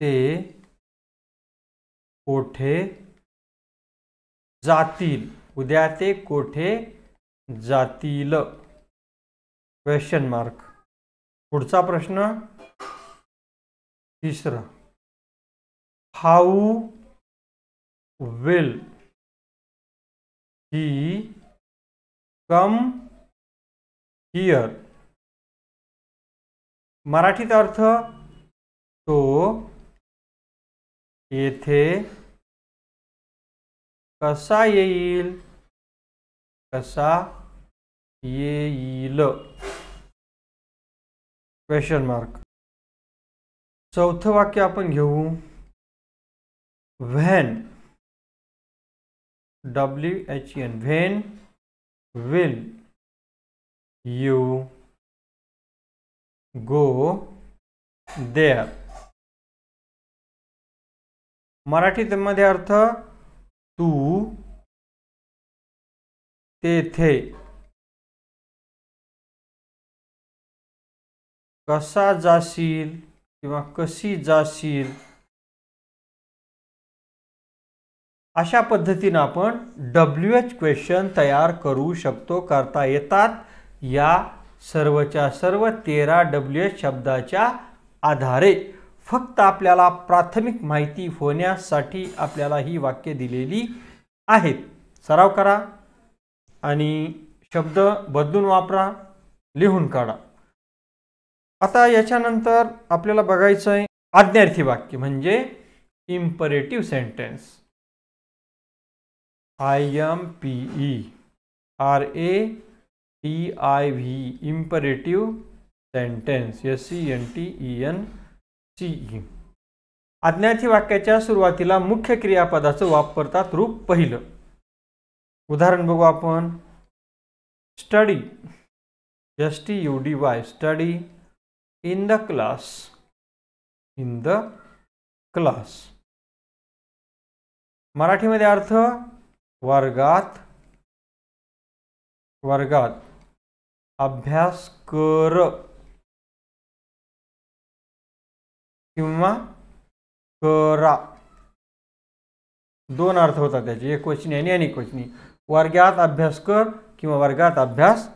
B: ते कोठे
A: जातील उद्या ते कोठे जातील क्वेश्चन मार्क पुढचा प्रश्न
B: तिसरा how will he come here मराठीत अर्थ तो येथे कसा येईल कसा येईल क्वेश्चन मार्क चौथ वाक्य अपन घेऊ when W H N when will you go there मध्य अर्थ तू थे कसा जाशील
A: किंवा कशी जाशील अशा पद्धतीनं आपण डब्ल्यू एच क्वेश्चन तयार करू शकतो करता येतात या सर्वच्या सर्व तेरा डब्ल्यू एच शब्दाच्या आधारे फक्त आपल्याला प्राथमिक माहिती होण्यासाठी आपल्याला ही वाक्य दिलेली आहेत सराव करा आणि शब्द बदलून वापरा लिहून काढा आता याच्यानंतर आपल्याला बघायचं आहे आज्ञार्थी वाक्य म्हणजे imperative sentence I M P E R A T I V imperative sentence S C N T E N C E आज्ञार्थी वाक्याच्या सुरुवातीला मुख्य क्रियापदाचं वापरतात रूप पहिलं उदाहरण बघू आपण study S T U D Y study in the class
B: in the class मराठीमध्ये अर्थ वर्गात वर्गात अभ्यास कर
A: किंवा करा दोन अर्थ होतात त्याचे एक क्वचनी आणि अनेक क्वचनी वर्गात अभ्यास कर किंवा वर्गात अभ्यास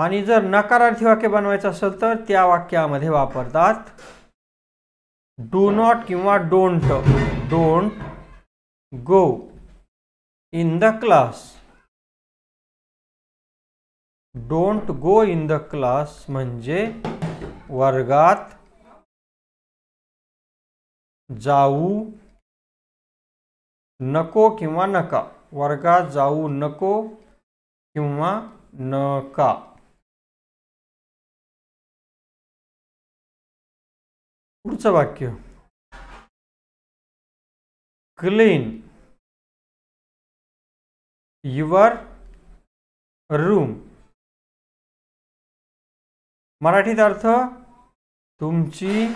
A: आणि जर नकारार्थी वाक्य बनवायचं असेल तर त्या वाक्यामध्ये वापरतात डू नॉट किंवा don't don't go in the class
B: don't go in the class म्हणजे वर्गात जाऊ नको किंवा नका वर्गात जाऊ नको किंवा नका पुढचं वाक्य क्लीन युअर रूम मराठीत अर्थ तुमची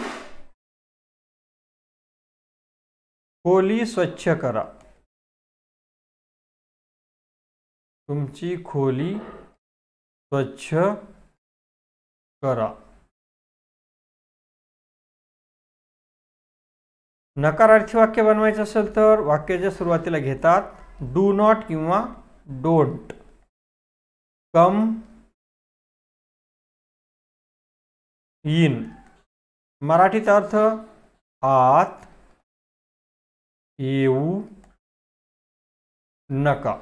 B: खोली स्वच्छ करा तुमची खोली स्वच्छ करा नकारार्थी वाक्य बनवायचं असेल तर वाक्याच्या सुरुवातीला घेतात डू नॉट किंवा डोंट कम इन मराठीत अर्थ आत येऊ नका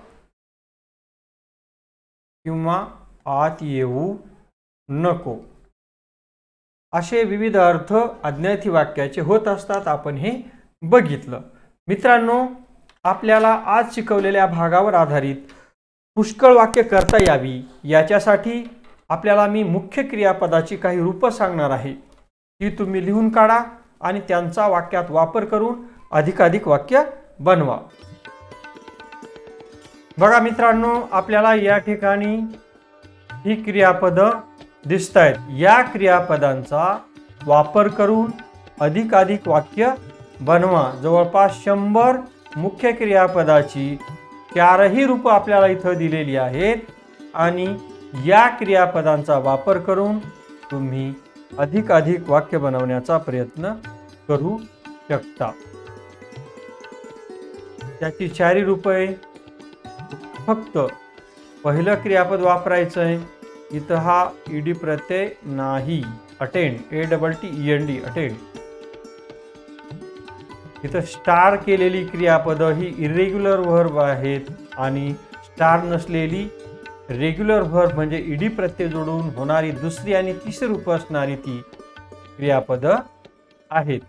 A: किंवा आत येऊ नको असे विविध अर्थ अज्ञाती वाक्याचे होत असतात आपण हे बघितलं मित्रांनो आपल्याला आज शिकवलेल्या भागावर आधारित पुष्कळ वाक्य करता यावी याच्यासाठी आपल्याला मी मुख्य क्रियापदाची काही रूपं सांगणार आहे ती तुम्ही लिहून काढा आणि त्यांचा वाक्यात वापर करून अधिकाधिक वाक्य बनवा बघा मित्रांनो आपल्याला या ठिकाणी ही क्रियापदं दिसत आहेत या क्रियापदांचा वापर करून अधिकाधिक वाक्य बनवा जवळपास शंभर मुख्य क्रियापदाची चारही रूपं आपल्याला इथं दिलेली आहेत आणि या क्रियापदांचा वापर करून तुम्ही अधिकाधिक वाक्य बनवण्याचा प्रयत्न करू शकता त्याची चारी आहे फक्त पहिलं क्रियापद वापरायचं आहे इथं हा ईडी प्रत्यय नाही attend A double T E N D attend इथं स्टार केलेली क्रियापदं ही इरेग्युलर व्हर्ब आहेत आणि स्टार नसलेली रेग्युलर व्हर्ब म्हणजे ईडी प्रत्यय जोडून होणारी दुसरी आणि तिसरी रूप असणारी ती क्रियापदं आहेत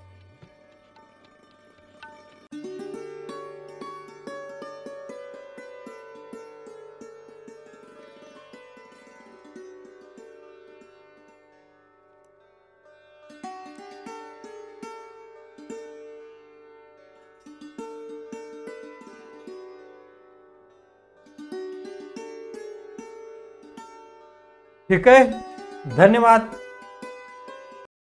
A: ठीक आहे धन्यवाद